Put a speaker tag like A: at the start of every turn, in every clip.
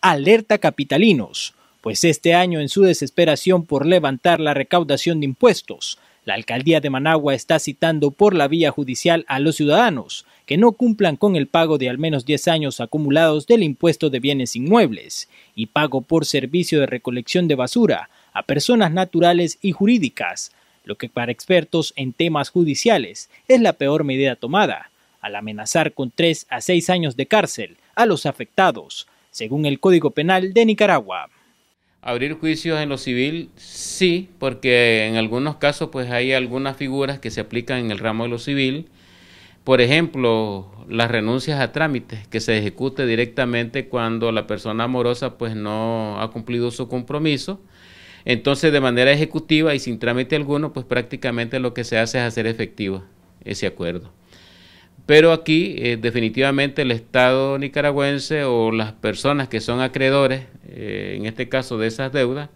A: Alerta Capitalinos, pues este año en su desesperación por levantar la recaudación de impuestos, la alcaldía de Managua está citando por la vía judicial a los ciudadanos que no cumplan con el pago de al menos 10 años acumulados del impuesto de bienes inmuebles y pago por servicio de recolección de basura a personas naturales y jurídicas, lo que para expertos en temas judiciales es la peor medida tomada, al amenazar con 3 a 6 años de cárcel a los afectados, según el Código Penal de Nicaragua.
B: Abrir juicios en lo civil, sí, porque en algunos casos pues hay algunas figuras que se aplican en el ramo de lo civil. Por ejemplo, las renuncias a trámites que se ejecute directamente cuando la persona amorosa pues no ha cumplido su compromiso. Entonces, de manera ejecutiva y sin trámite alguno, pues prácticamente lo que se hace es hacer efectivo ese acuerdo. Pero aquí eh, definitivamente el Estado nicaragüense o las personas que son acreedores, eh, en este caso de esas deudas,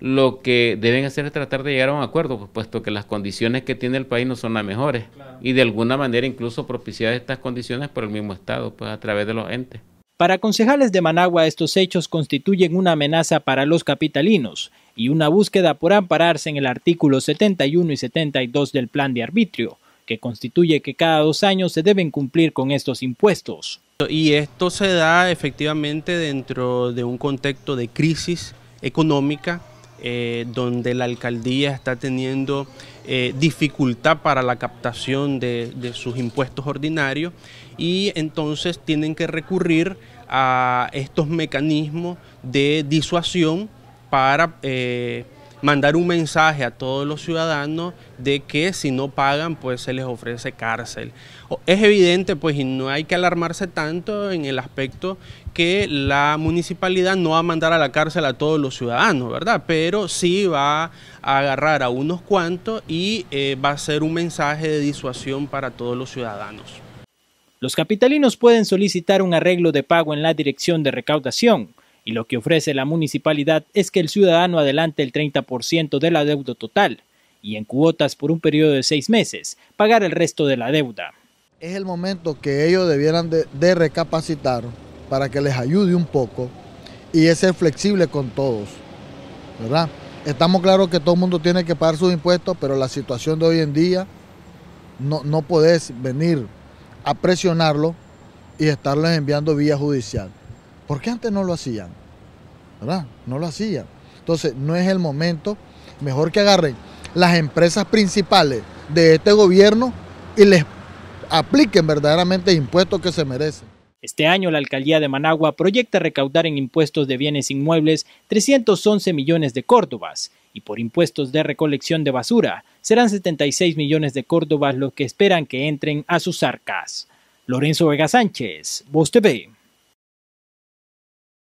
B: lo que deben hacer es tratar de llegar a un acuerdo, pues, puesto que las condiciones que tiene el país no son las mejores y de alguna manera incluso propiciar estas condiciones por el mismo Estado, pues a través de los entes. Para concejales
A: de Managua estos hechos constituyen una amenaza para los capitalinos y una búsqueda por ampararse en el artículo 71 y 72 del plan de arbitrio constituye que cada dos años se deben cumplir con estos impuestos. Y esto se da efectivamente
C: dentro de un contexto de crisis económica eh, donde la alcaldía está teniendo eh, dificultad para la captación de, sus impuestos ordinarios y entonces tienen que recurrir a estos mecanismos de disuasión para eh, mandar un mensaje a todos los ciudadanos de que si no pagan pues se les ofrece cárcel. Es evidente pues y no hay que alarmarse tanto en el aspecto que la municipalidad no va a mandar a la cárcel a todos los ciudadanos, ¿verdad? Pero sí va a agarrar a unos cuantos y eh, va a ser un mensaje de disuasión para todos
A: los ciudadanos. Los capitalinos pueden solicitar un arreglo de pago en la Dirección de Recaudación y lo que ofrece la municipalidad es que el ciudadano adelante el 30% de la deuda total y en cuotas por un periodo de seis meses pagar el resto de la deuda.
D: Es el momento que ellos debieran de, recapacitar para que les ayude un poco y es ser flexible con todos, ¿verdad? Estamos claros que todo el mundo tiene que pagar sus impuestos, pero la situación de hoy en día no, no podés venir a presionarlo y estarles enviando vía judicial. ¿Por qué antes no lo hacían? ¿Verdad? No lo hacían. Entonces, no es el momento. Mejor que agarren las empresas principales de este gobierno y les apliquen verdaderamente impuestos que se merecen.
A: Este año la alcaldía de Managua proyecta recaudar en impuestos de bienes inmuebles 311 millones de córdobas y por impuestos de recolección de basura serán 76 millones de córdobas los que esperan que
D: entren a sus arcas. Lorenzo Vega Sánchez, Voz